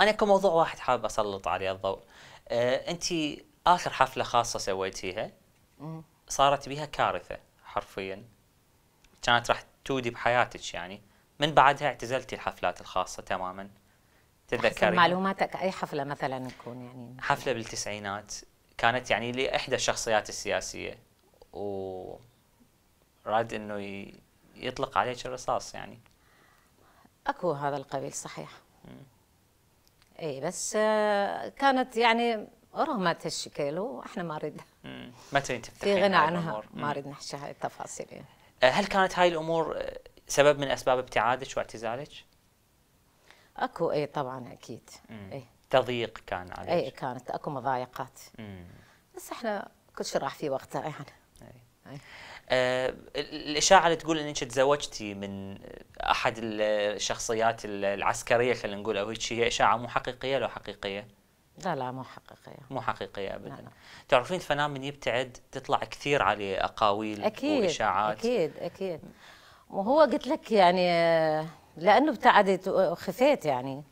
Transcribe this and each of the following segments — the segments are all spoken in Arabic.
انا كموضوع واحد حابب اسلط عليه الضوء آه انت اخر حفله خاصه سويتيها صارت بها كارثه حرفيا كانت راح تودي بحياتك يعني من بعدها اعتزلتي الحفلات الخاصه تماما تتذكرين معلوماتك اي حفله مثلا تكون يعني حفله بالتسعينات كانت يعني لاحدى الشخصيات السياسيه و راد انه يطلق عليك الرصاص يعني اكو هذا القبيل صحيح اي بس آه، كانت يعني رغم هالشكل واحنا ما نريد ما تريد في غنى عنها ما نريد نحشي هاي التفاصيل يعني. آه، هل كانت هاي الامور آه، سبب من اسباب ابتعادك واعتزالك؟ اكو اي طبعا اكيد اي تضييق كان عليك اي كانت اكو مضايقات مم. بس احنا كل شيء راح في وقتها يعني أي. أي. آه الاشاعه اللي تقول ان انت تزوجتي من احد الشخصيات العسكريه خلينا نقول او هيك هي اشاعه مو حقيقيه لو حقيقيه؟ لا لا مو حقيقيه مو حقيقيه ابدا لا لا. تعرفين الفنان من يبتعد تطلع كثير عليه اقاويل أكيد واشاعات اكيد اكيد وهو قلت لك يعني لانه ابتعدت وخفيت يعني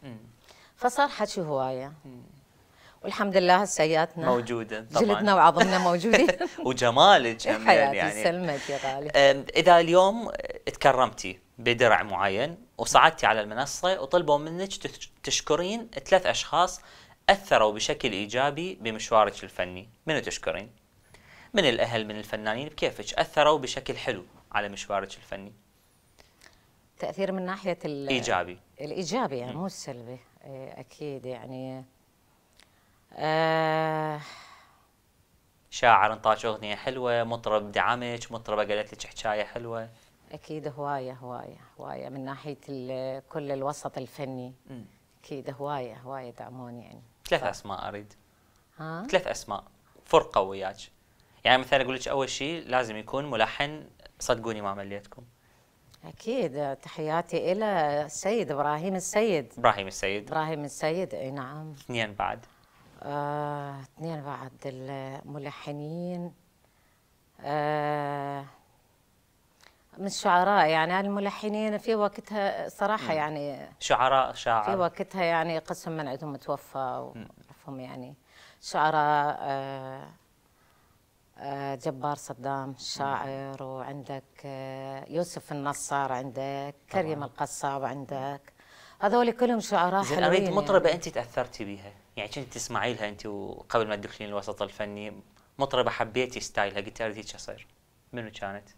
فصار حكي هوايه والحمد لله هسياتنا موجوده طبعا جلدنا وعظمنا موجودين وجمالك حياتي يعني سلمك يا غالي اذا اليوم تكرمتي بدرع معين وصعدتي على المنصه وطلبوا منك تشكرين ثلاث اشخاص اثروا بشكل ايجابي بمشوارك الفني، منو تشكرين؟ من الاهل من الفنانين بكيفك اثروا بشكل حلو على مشوارك الفني. تاثير من ناحيه الايجابي الايجابي يعني مو السلبي إيه، اكيد يعني آه. شاعر انطاش اغنيه حلوه مطرب دعمك مطربه قالت لك حكايه حلوه اكيد هوايه هوايه هوايه من ناحيه كل الوسط الفني اكيد هوايه هوايه دعموني يعني ثلاث اسماء اريد ها ثلاث اسماء فرقه وياك يعني مثلا اقول لك اول شيء لازم يكون ملحن صدقوني ما مليتكم اكيد تحياتي الى السيد ابراهيم السيد ابراهيم السيد ابراهيم السيد اي نعم اثنين بعد آه، اثنين بعد الملحنين آه، من الشعراء يعني الملحنين في وقتها صراحة يعني شعراء شاعر في وقتها يعني قسم من عندهم توفى وعرفهم يعني شعراء آه، آه، جبار صدام الشاعر وعندك آه، يوسف النصار عندك كريم القصاب عندك هذول كلهم شعراء حلوين اريد مطربة يعني. أنت تأثرتي بيها يعني كنت تسمعي لها أنت وقبل ما تدخلين الوسط الفني مطربة حبيتي ستايلها قلت أريد هيك أصير منو كانت؟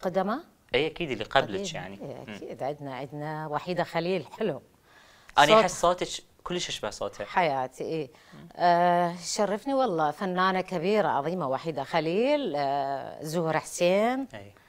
قدمة؟ اي اكيد اللي قبلك يعني اكيد عندنا عندنا وحيده خليل حلو انا احس صوتك كلش اشبه صوتها حياتي اي آه شرفني والله فنانه كبيره عظيمه وحيده خليل آه زهر حسين أي.